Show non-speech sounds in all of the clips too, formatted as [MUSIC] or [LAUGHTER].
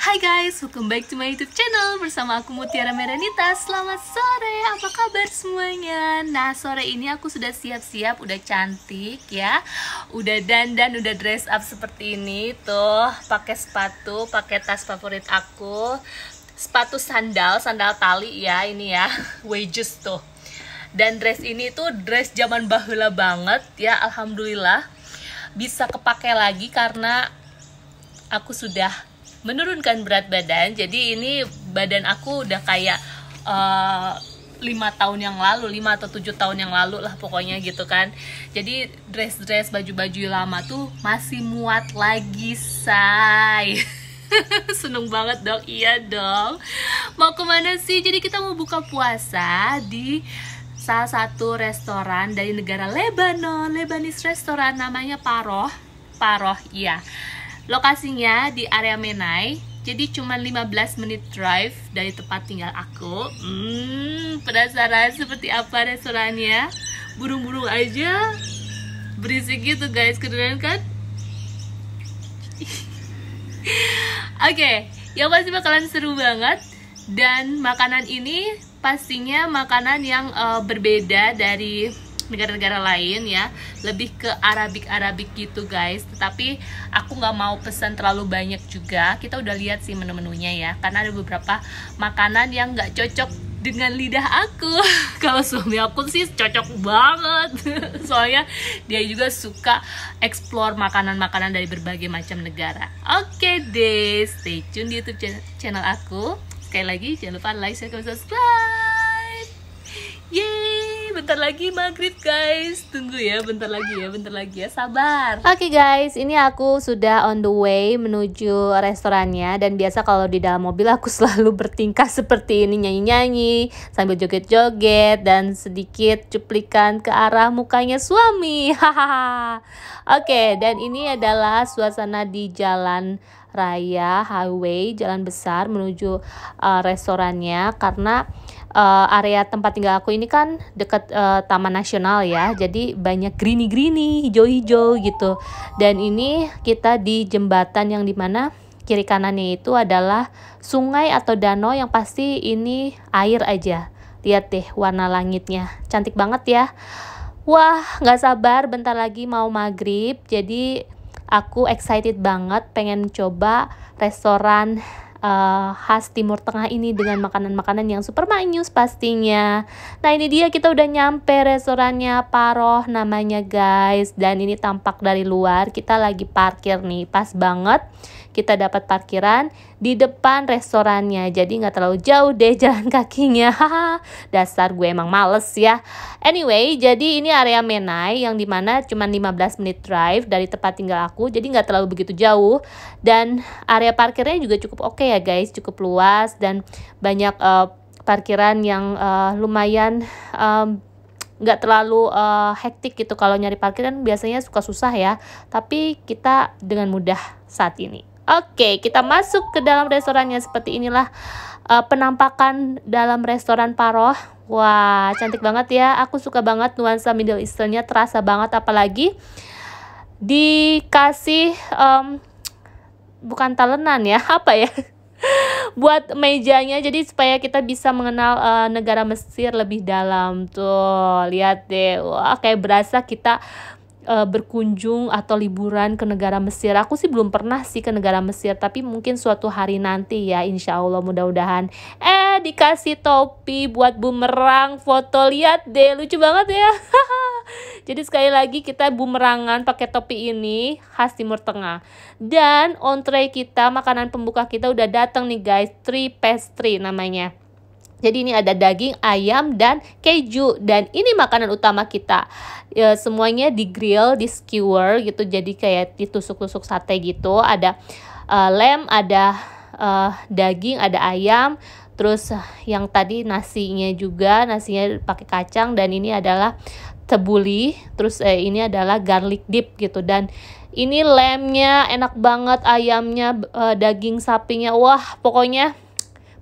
Hai guys, welcome back to my YouTube channel bersama aku Mutiara Meranita. Selamat sore, apa kabar semuanya? Nah, sore ini aku sudah siap-siap, udah cantik ya. Udah dandan, udah dress up seperti ini tuh, pakai sepatu, pakai tas favorit aku. Sepatu sandal, sandal tali ya ini ya, [LAUGHS] wedges tuh. Dan dress ini tuh dress zaman bahula banget ya, alhamdulillah. Bisa kepake lagi karena aku sudah menurunkan berat badan jadi ini badan aku udah kayak eh, lima uh, tahun yang lalu lima atau tujuh tahun yang lalu lah pokoknya gitu kan jadi dress dress baju baju lama tuh masih muat lagi say [LAUGHS] Seneng banget dong, iya dong Mau kemana sih? Jadi kita mau buka puasa di salah satu restoran dari negara Lebanon Lebanese restoran namanya Paroh Paroh, iya Lokasinya di area Menai, jadi cuma 15 menit drive dari tempat tinggal aku. Hmm, penasaran seperti apa restorannya? Burung-burung aja. Berisik gitu guys, kedengeran kan? [LAUGHS] Oke, okay, yang pasti bakalan seru banget. Dan makanan ini pastinya makanan yang uh, berbeda dari negara-negara lain ya lebih ke Arabik-Arabik gitu guys tetapi aku nggak mau pesan terlalu banyak juga kita udah lihat sih menu-menunya ya karena ada beberapa makanan yang nggak cocok dengan lidah aku [LAUGHS] kalau suami aku sih cocok banget [LAUGHS] soalnya dia juga suka explore makanan-makanan dari berbagai macam negara oke okay deh stay tune di youtube channel aku sekali lagi jangan lupa like share dan subscribe yeay bentar lagi maghrib guys Tunggu ya, bentar lagi ya, bentar lagi ya, sabar Oke okay guys, ini aku sudah on the way menuju restorannya Dan biasa kalau di dalam mobil aku [LAUGHS] selalu bertingkah seperti ini Nyanyi-nyanyi, sambil joget-joget Dan sedikit cuplikan ke arah mukanya suami [LAUGHS] Hahaha Oke, okay, dan ini adalah suasana di jalan raya, highway, jalan besar menuju uh, restorannya karena uh, area tempat tinggal aku ini kan dekat uh, eh, taman nasional ya. Jadi banyak greeny-greeny, hijau-hijau gitu. Dan ini kita di jembatan yang dimana kiri kanannya itu adalah sungai atau danau yang pasti ini air aja. Lihat deh warna langitnya, cantik banget ya. Wah, nggak sabar bentar lagi mau maghrib, jadi aku excited banget pengen coba restoran uh, khas Timur Tengah ini dengan makanan-makanan yang super manis pastinya. Nah ini dia kita udah nyampe restorannya Paroh namanya guys dan ini tampak dari luar kita lagi parkir nih pas banget kita dapat parkiran di depan restorannya jadi nggak terlalu jauh deh jalan kakinya [LAUGHS] dasar gue emang males ya anyway jadi ini area Menai yang dimana cuma 15 menit drive dari tempat tinggal aku jadi nggak terlalu begitu jauh dan area parkirnya juga cukup oke okay ya guys cukup luas dan banyak uh, parkiran yang uh, lumayan um, nggak terlalu uh, hektik gitu kalau nyari parkiran biasanya suka susah ya tapi kita dengan mudah saat ini Oke, kita masuk ke dalam restorannya seperti inilah uh, penampakan dalam restoran Paroh. Wah, cantik banget ya. Aku suka banget nuansa Middle Easternnya terasa banget apalagi dikasih um, bukan talenan ya, [LAUGHS] apa ya? buat mejanya jadi supaya kita bisa mengenal uh, negara Mesir lebih dalam tuh lihat deh wah kayak berasa kita uh, berkunjung atau liburan ke negara Mesir. Aku sih belum pernah sih ke negara Mesir, tapi mungkin suatu hari nanti ya, insya Allah mudah-mudahan. Eh, dikasih topi buat bumerang, foto lihat deh, lucu banget ya. [LAUGHS] Jadi sekali lagi kita bumerangan pakai topi ini khas Timur Tengah. Dan entree kita, makanan pembuka kita udah datang nih guys, three pastry namanya jadi ini ada daging, ayam, dan keju. Dan ini makanan utama kita. E, semuanya di grill, di skewer gitu. Jadi kayak ditusuk-tusuk sate gitu. Ada e, lem, ada e, daging, ada ayam. Terus eh, yang tadi nasinya juga, nasinya pakai kacang. Dan ini adalah tebuli. Terus e, ini adalah garlic dip gitu. Dan ini lemnya enak banget, ayamnya, e, daging sapinya. Wah pokoknya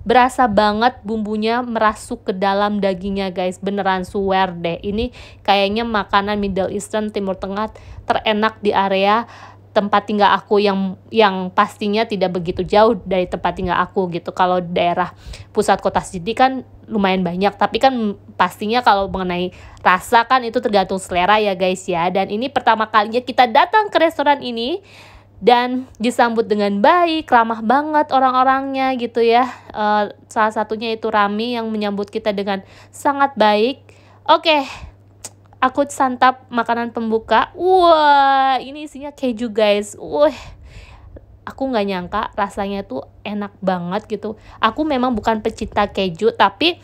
berasa banget bumbunya merasuk ke dalam dagingnya guys beneran suwer deh ini kayaknya makanan Middle Eastern Timur Tengah terenak di area tempat tinggal aku yang yang pastinya tidak begitu jauh dari tempat tinggal aku gitu. Kalau daerah pusat kota Sidi kan lumayan banyak, tapi kan pastinya kalau mengenai rasa kan itu tergantung selera ya guys ya. Dan ini pertama kalinya kita datang ke restoran ini dan disambut dengan baik, ramah banget orang-orangnya gitu ya. Uh, salah satunya itu Rami yang menyambut kita dengan sangat baik. Oke, okay, aku santap makanan pembuka. Wah, ini isinya keju guys. Wah, aku nggak nyangka rasanya tuh enak banget gitu. Aku memang bukan pecinta keju, tapi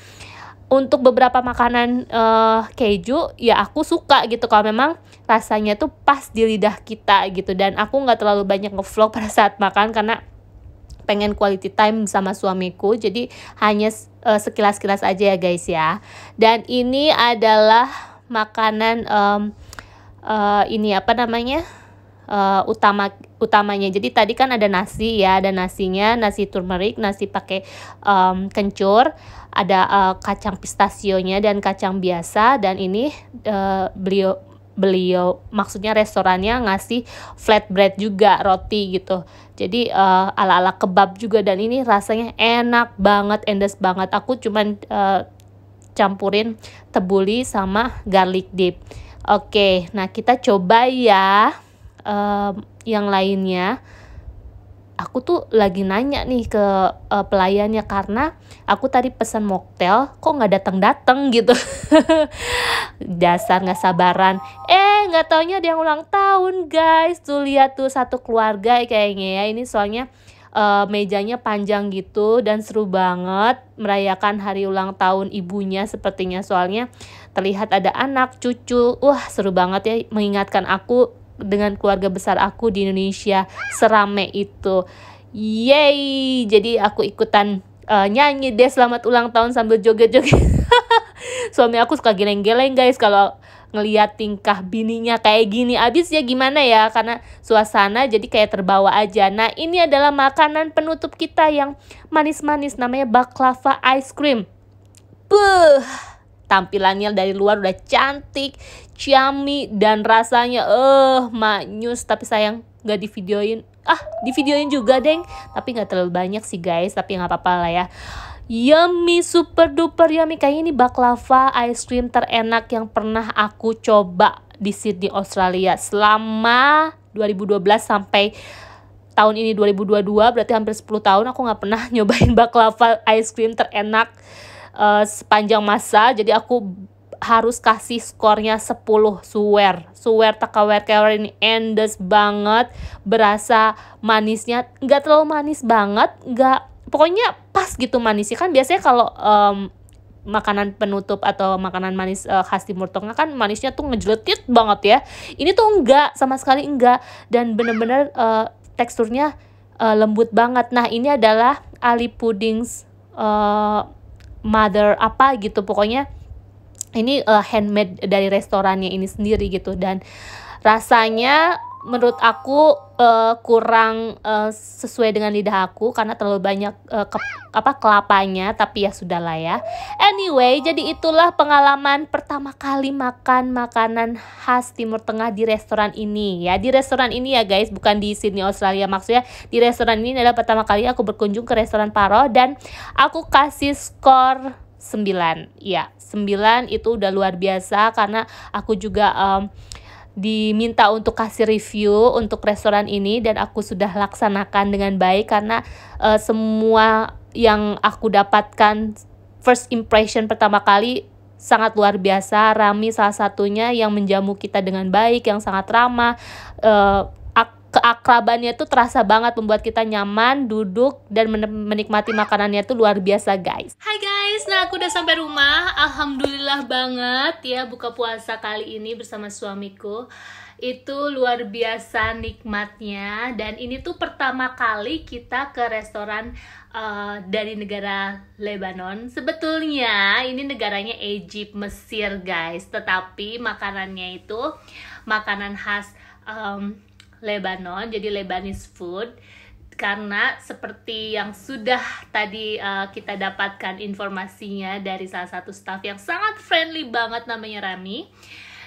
untuk beberapa makanan uh, keju ya aku suka gitu kalau memang rasanya tuh pas di lidah kita gitu dan aku nggak terlalu banyak ngevlog pada saat makan karena pengen quality time sama suamiku jadi hanya uh, sekilas-kilas aja ya guys ya dan ini adalah makanan um, uh, ini apa namanya uh, utama utamanya. Jadi tadi kan ada nasi ya, ada nasinya, nasi turmeric, nasi pakai um, kencur, ada uh, kacang pistasionya dan kacang biasa dan ini uh, beliau beliau maksudnya restorannya ngasih flatbread juga roti gitu jadi uh, ala ala kebab juga dan ini rasanya enak banget endes banget aku cuman uh, campurin tebuli sama garlic dip oke nah kita coba ya um, yang lainnya aku tuh lagi nanya nih ke uh, pelayannya karena aku tadi pesan mocktail kok nggak datang datang gitu [LAUGHS] dasar nggak sabaran eh nggak taunya dia ulang tahun guys tuh lihat tuh satu keluarga kayaknya ya ini soalnya uh, mejanya panjang gitu dan seru banget merayakan hari ulang tahun ibunya sepertinya soalnya terlihat ada anak cucu wah seru banget ya mengingatkan aku dengan keluarga besar aku di Indonesia serame itu. Yay! Jadi aku ikutan uh, nyanyi deh selamat ulang tahun sambil joget-joget. [LAUGHS] Suami aku suka geleng-geleng guys kalau ngeliat tingkah bininya kayak gini. Abis ya gimana ya karena suasana jadi kayak terbawa aja. Nah ini adalah makanan penutup kita yang manis-manis namanya baklava ice cream. Puh! Tampilannya dari luar udah cantik, ciami dan rasanya eh uh, manyus tapi sayang nggak videoin ah di videoin juga deng tapi nggak terlalu banyak sih guys tapi nggak apa-apa lah ya Yummy, super duper yummy. kayak ini baklava ice cream terenak yang pernah aku coba di Sydney, Australia selama 2012 sampai tahun ini 2022 berarti hampir 10 tahun aku nggak pernah [LAUGHS] nyobain baklava ice cream terenak uh, sepanjang masa jadi aku harus kasih skornya 10 suwer suwer takawer kewer ini endes banget berasa manisnya nggak terlalu manis banget nggak pokoknya pas gitu manisnya kan biasanya kalau um, makanan penutup atau makanan manis uh, khas Timur Tengah kan manisnya tuh ngejeletit banget ya. Ini tuh enggak sama sekali enggak dan bener-bener uh, teksturnya uh, lembut banget. Nah, ini adalah Ali Puddings uh, mother apa gitu pokoknya ini uh, handmade dari restorannya ini sendiri gitu dan rasanya menurut aku uh, kurang uh, sesuai dengan lidah aku karena terlalu banyak uh, ke, apa kelapanya tapi ya sudahlah ya. Anyway, jadi itulah pengalaman pertama kali makan makanan khas Timur Tengah di restoran ini ya. Di restoran ini ya guys, bukan di Sydney Australia maksudnya. Di restoran ini adalah pertama kali aku berkunjung ke restoran Paro dan aku kasih skor 9 ya 9 itu udah luar biasa karena aku juga um, diminta untuk kasih review untuk restoran ini dan aku sudah laksanakan dengan baik karena uh, semua yang aku dapatkan first impression pertama kali sangat luar biasa Rami salah satunya yang menjamu kita dengan baik yang sangat ramah uh, keakrabannya tuh terasa banget membuat kita nyaman duduk dan menikmati makanannya tuh luar biasa guys. Hai guys aku udah sampai rumah, alhamdulillah banget ya buka puasa kali ini bersama suamiku. Itu luar biasa nikmatnya dan ini tuh pertama kali kita ke restoran uh, dari negara Lebanon. Sebetulnya ini negaranya Egypt, Mesir, guys. Tetapi makanannya itu makanan khas um, Lebanon, jadi Lebanese food karena seperti yang sudah tadi uh, kita dapatkan informasinya dari salah satu staff yang sangat friendly banget namanya Rami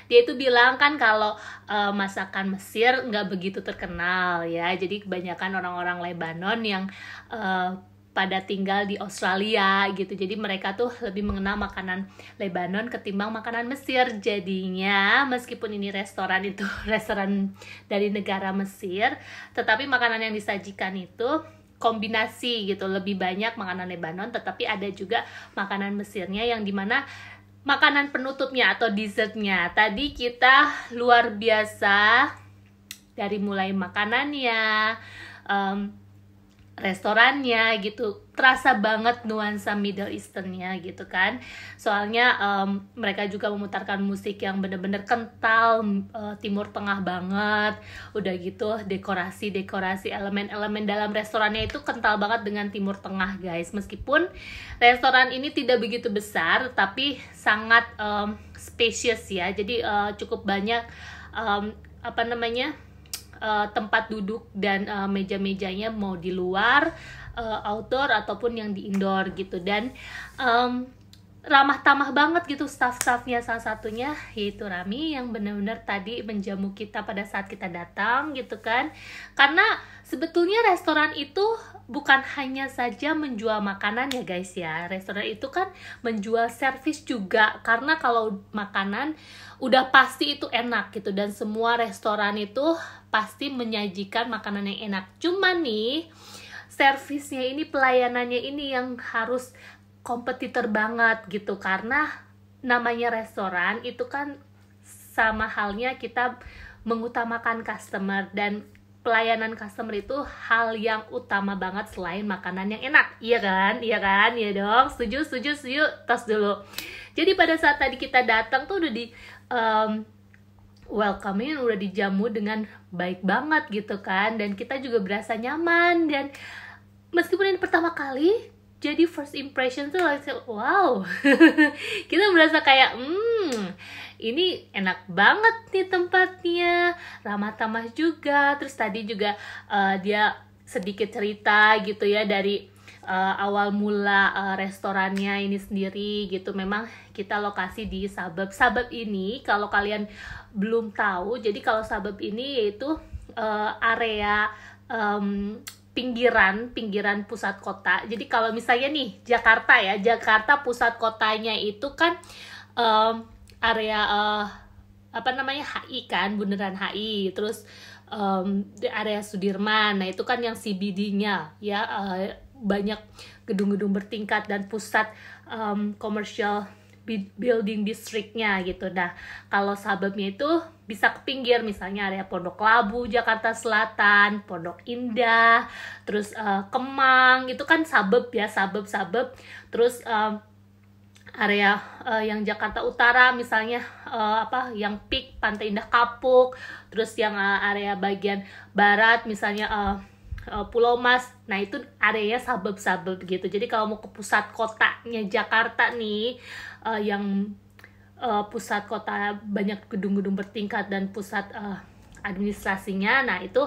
dia itu bilang kan kalau uh, masakan Mesir nggak begitu terkenal ya jadi kebanyakan orang-orang Lebanon yang uh, pada tinggal di Australia gitu. Jadi mereka tuh lebih mengenal makanan Lebanon ketimbang makanan Mesir. Jadinya meskipun ini restoran itu [LAUGHS] restoran dari negara Mesir, tetapi makanan yang disajikan itu kombinasi gitu lebih banyak makanan Lebanon tetapi ada juga makanan Mesirnya yang dimana makanan penutupnya atau dessertnya tadi kita luar biasa dari mulai makanannya um, restorannya gitu terasa banget nuansa Middle Easternnya gitu kan soalnya um, mereka juga memutarkan musik yang bener-bener kental uh, Timur Tengah banget udah gitu dekorasi dekorasi elemen-elemen dalam restorannya itu kental banget dengan Timur Tengah guys meskipun restoran ini tidak begitu besar tapi sangat um, spacious ya jadi uh, cukup banyak um, apa namanya uh, tempat duduk dan uh, meja-mejanya mau di luar uh, outdoor ataupun yang di indoor gitu dan um, ramah tamah banget gitu staff-staffnya salah satunya yaitu Rami yang benar-benar tadi menjamu kita pada saat kita datang gitu kan karena sebetulnya restoran itu bukan hanya saja menjual makanan ya guys ya. Restoran itu kan menjual servis juga karena kalau makanan udah pasti itu enak gitu dan semua restoran itu pasti menyajikan makanan yang enak. Cuman nih servisnya ini pelayanannya ini yang harus kompetitor banget gitu karena namanya restoran itu kan sama halnya kita mengutamakan customer dan pelayanan customer itu hal yang utama banget selain makanan yang enak. Iya kan? Iya kan? Iya dong. Setuju, setuju, setuju. Tos dulu. Jadi pada saat tadi kita datang tuh udah di um, welcome-in udah dijamu dengan baik banget gitu kan dan kita juga berasa nyaman dan meskipun ini pertama kali jadi first impression tuh langsung wow [LAUGHS] kita merasa kayak hmm ini enak banget nih tempatnya ramah tamah juga terus tadi juga uh, dia sedikit cerita gitu ya dari uh, awal mula uh, restorannya ini sendiri gitu memang kita lokasi di sabab sabab ini kalau kalian belum tahu jadi kalau sabab ini yaitu uh, area um, pinggiran, pinggiran pusat kota. Jadi kalau misalnya nih Jakarta ya, Jakarta pusat kotanya itu kan um, area uh, apa namanya HI kan, bundaran HI, terus um, area Sudirman. Nah itu kan yang CBD-nya ya uh, banyak gedung-gedung bertingkat dan pusat um, komersial building districtnya gitu. Nah, kalau suburbnya itu bisa ke pinggir, misalnya area Pondok Labu, Jakarta Selatan, Pondok Indah, terus uh, Kemang, itu kan sabab ya, sabab-sabab. Terus uh, area uh, yang Jakarta Utara misalnya uh, apa yang pik Pantai Indah Kapuk terus yang uh, area bagian barat misalnya uh, Eh, Pulau Mas. Nah, itu area sabab-sabab gitu. Jadi kalau mau ke pusat kotanya Jakarta nih uh, yang uh, pusat kota banyak gedung-gedung bertingkat dan pusat uh, administrasinya. Nah, itu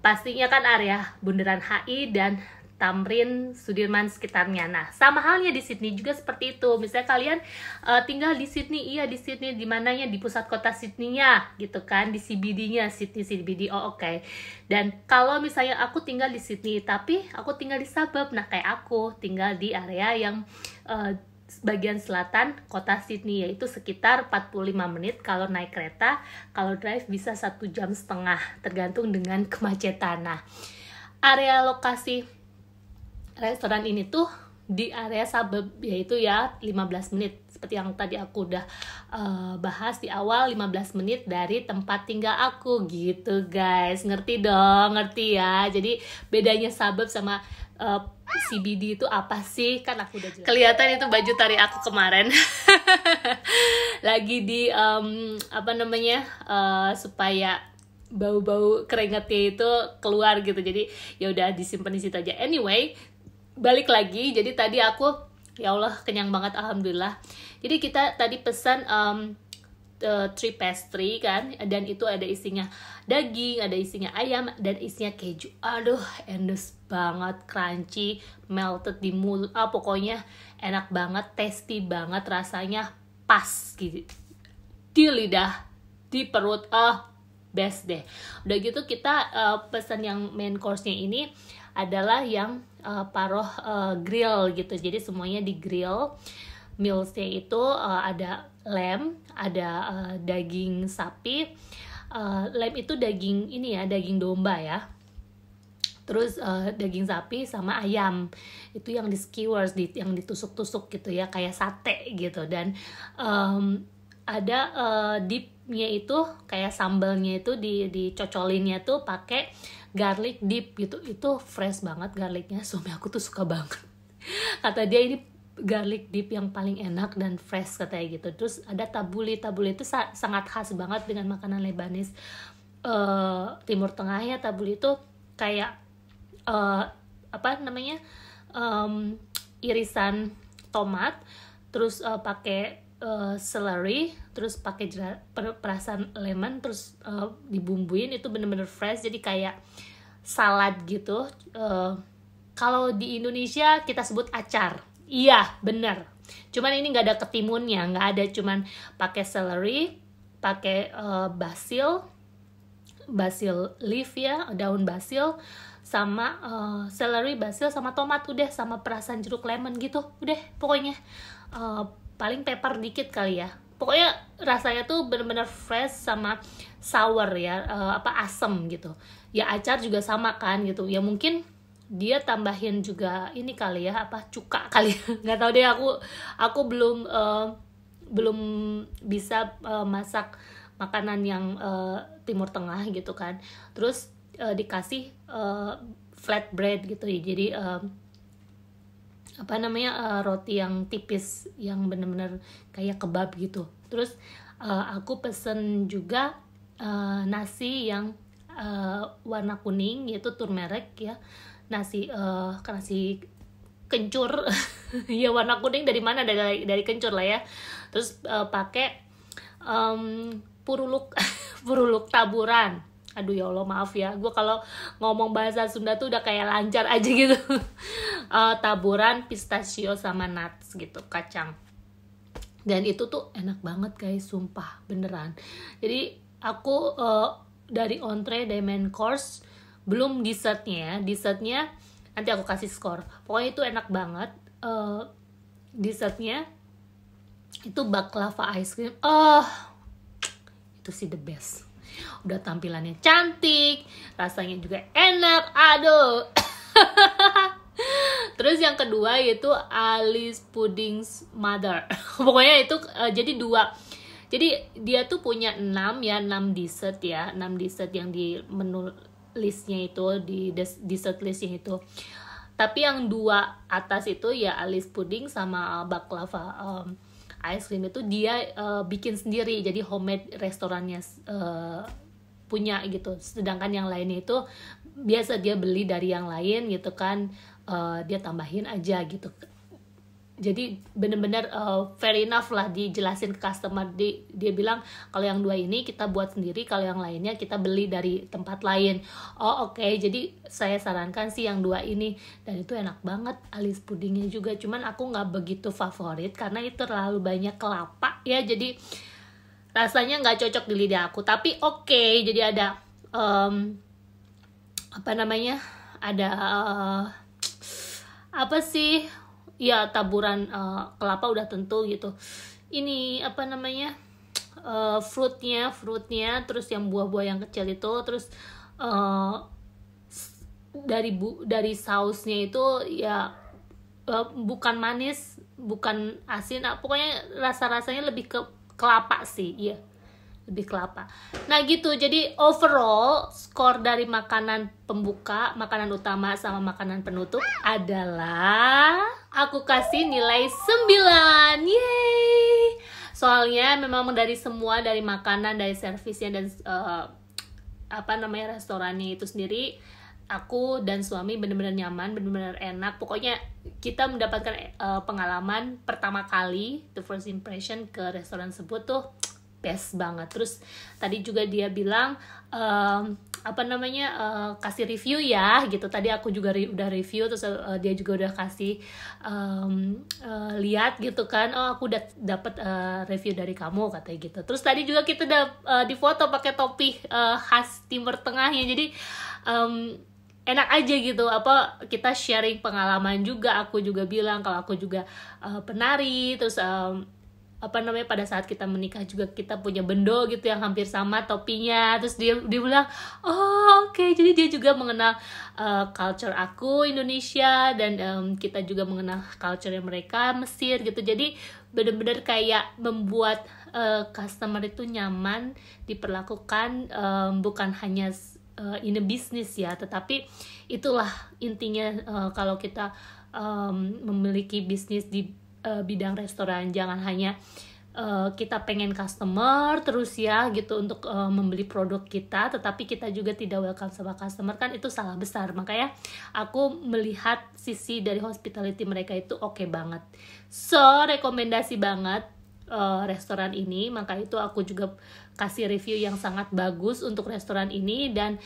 pastinya kan area Bundaran HI dan Tamrin, Sudirman sekitarnya. Nah, sama halnya di Sydney juga seperti itu. Misalnya kalian uh, tinggal di Sydney, iya di Sydney, di mananya di pusat kota Sydney-nya, gitu kan, di CBD-nya, Sydney CBD. Oh, oke. Okay. Dan kalau misalnya aku tinggal di Sydney, tapi aku tinggal di suburb. Nah, kayak aku tinggal di area yang uh, bagian selatan kota Sydney yaitu sekitar 45 menit kalau naik kereta kalau drive bisa satu jam setengah tergantung dengan [LAUGHS] kemacetan nah area lokasi restoran ini tuh di area suburb yaitu ya 15 menit seperti yang tadi aku udah uh, bahas di awal 15 menit dari tempat tinggal aku gitu guys ngerti dong ngerti ya jadi bedanya suburb sama uh, eh, CBD itu apa sih kan aku udah jelas. kelihatan itu baju tari aku kemarin [LAUGHS] lagi di um, apa namanya uh, supaya bau-bau keringatnya itu keluar gitu jadi ya udah disimpan di situ aja anyway balik lagi jadi tadi aku ya Allah kenyang banget alhamdulillah jadi kita tadi pesan um, the three pastry kan dan itu ada isinya daging ada isinya ayam dan isinya keju aduh endes banget crunchy melted di mulut ah, pokoknya enak banget tasty banget rasanya pas gitu di lidah di perut ah best deh udah gitu kita uh, pesan yang main course-nya ini adalah yang uh, paroh uh, grill gitu jadi semuanya di grill mealsnya itu uh, ada lem ada uh, daging sapi uh, lem itu daging ini ya daging domba ya terus uh, daging sapi sama ayam itu yang di skewers di, yang ditusuk-tusuk gitu ya kayak sate gitu dan um, ada uh, dipnya itu kayak sambalnya itu di dicocolinnya tuh pakai garlic dip gitu itu fresh banget garlicnya suami aku tuh suka banget [LAUGHS] kata dia ini garlic dip yang paling enak dan fresh katanya gitu terus ada tabuli tabuli itu sa sangat khas banget dengan makanan Lebanis uh, eh, timur tengah ya tabuli itu kayak uh, apa namanya um, irisan tomat terus uh, pakai uh, eh, celery terus pakai perasan lemon terus uh, dibumbuin itu bener-bener fresh jadi kayak salad gitu uh, kalau di Indonesia kita sebut acar iya bener cuman ini nggak ada ketimunnya nggak ada cuman pakai celery pakai uh, basil basil leaf ya daun basil sama uh, celery basil sama tomat udah sama perasan jeruk lemon gitu udah pokoknya uh, paling pepper dikit kali ya pokoknya rasanya tuh bener-bener fresh sama sour ya uh, apa asem gitu ya acar juga sama kan gitu ya mungkin dia tambahin juga ini kali ya apa cuka kali ya. [LAUGHS] nggak tahu deh aku aku belum uh, belum bisa uh, masak makanan yang uh, timur tengah gitu kan terus uh, dikasih uh, bread gitu ya jadi uh, apa namanya uh, roti yang tipis yang bener-bener kayak kebab gitu terus uh, aku pesen juga uh, nasi yang uh, warna kuning yaitu turmeric ya nasi uh, nasi kencur [LAUGHS] ya warna kuning dari mana dari dari kencur lah ya terus uh, pakai um, puruluk [LAUGHS] puruluk taburan aduh ya allah maaf ya gue kalau ngomong bahasa Sunda tuh udah kayak lancar aja gitu [LAUGHS] uh, taburan pistachio sama nuts gitu kacang dan itu tuh enak banget guys sumpah beneran jadi aku uh, dari entree dari main course belum dessertnya ya. dessertnya nanti aku kasih skor pokoknya itu enak banget uh, dessertnya itu baklava ice cream oh itu sih the best udah tampilannya cantik rasanya juga enak aduh [LAUGHS] Terus yang kedua yaitu Alice Pudding's Mother. [LAUGHS] Pokoknya itu uh, jadi dua. Jadi dia tuh punya enam ya, enam dessert ya, enam dessert yang di menu listnya itu di dessert listnya itu. Tapi yang dua atas itu ya Alice Pudding sama baklava um, ice cream itu dia uh, bikin sendiri. Jadi homemade restorannya uh, punya gitu. Sedangkan yang lainnya itu biasa dia beli dari yang lain gitu kan uh, dia tambahin aja gitu jadi bener-bener uh, fair enough lah dijelasin ke customer di, dia bilang kalau yang dua ini kita buat sendiri kalau yang lainnya kita beli dari tempat lain oh oke okay. jadi saya sarankan sih yang dua ini dan itu enak banget alis pudingnya juga cuman aku nggak begitu favorit karena itu terlalu banyak kelapa ya jadi rasanya nggak cocok di lidah aku tapi oke okay, jadi ada um, apa namanya ada uh, apa sih ya taburan uh, kelapa udah tentu gitu ini apa namanya uh, fruitnya fruitnya terus yang buah-buah yang kecil itu terus uh, dari bu dari sausnya itu ya uh, bukan manis bukan asin ah, pokoknya rasa rasanya lebih ke kelapa sih iya lebih kelapa. Nah gitu, jadi overall skor dari makanan pembuka, makanan utama sama makanan penutup adalah aku kasih nilai 9. Yeay. Soalnya memang dari semua dari makanan, dari servisnya dan uh, apa namanya restorannya itu sendiri aku dan suami benar-benar nyaman, benar-benar enak. Pokoknya kita mendapatkan uh, pengalaman pertama kali the first impression ke restoran tersebut tuh best banget terus tadi juga dia bilang um, apa namanya uh, kasih review ya gitu tadi aku juga re udah review terus uh, dia juga udah kasih um, uh, lihat gitu kan oh aku udah dapat uh, review dari kamu katanya gitu terus tadi juga kita udah uh, difoto pakai topi uh, khas timur tengah ya jadi um, enak aja gitu apa kita sharing pengalaman juga aku juga bilang kalau aku juga uh, penari terus um, apa namanya pada saat kita menikah juga kita punya bendo gitu yang hampir sama topinya terus dia dia bilang oh oke okay. jadi dia juga mengenal uh, culture aku Indonesia dan um, kita juga mengenal culture yang mereka Mesir gitu jadi benar-benar kayak membuat uh, customer itu nyaman diperlakukan um, bukan hanya uh, in a business ya tetapi itulah intinya uh, kalau kita um, memiliki bisnis di uh, bidang restoran jangan hanya uh, kita pengen customer terus ya gitu untuk uh, membeli produk kita tetapi kita juga tidak welcome sama customer kan itu salah besar makanya aku melihat sisi dari hospitality mereka itu oke okay banget so rekomendasi banget uh, restoran ini maka itu aku juga kasih review yang sangat bagus untuk restoran ini dan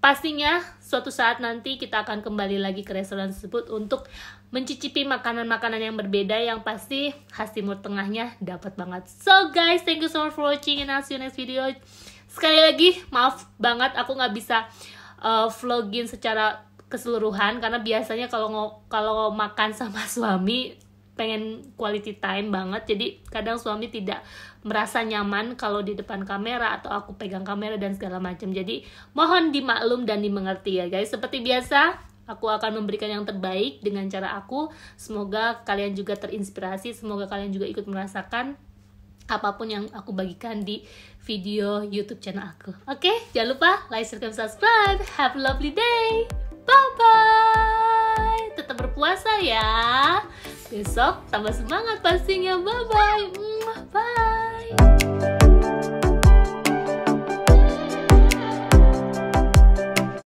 Pastinya suatu saat nanti kita akan kembali lagi ke restoran tersebut untuk mencicipi makanan-makanan yang berbeda yang pasti khas Timur Tengahnya dapat banget. So guys, thank you so much for watching and I'll see you next video. Sekali lagi, maaf banget aku nggak bisa uh, vlogin secara keseluruhan karena biasanya kalau kalau makan sama [LAUGHS] suami pengen quality time banget jadi kadang suami tidak merasa nyaman kalau di depan kamera atau aku pegang kamera dan segala macam jadi mohon dimaklum dan dimengerti ya guys seperti biasa aku akan memberikan yang terbaik dengan cara aku semoga kalian juga terinspirasi semoga kalian juga ikut merasakan apapun yang aku bagikan di video YouTube channel aku. Oke, okay? jangan lupa like, share, dan subscribe. Have a lovely day. Bye bye. Tetap berpuasa ya. Besok tambah semangat pastinya. Bye-bye. Bye.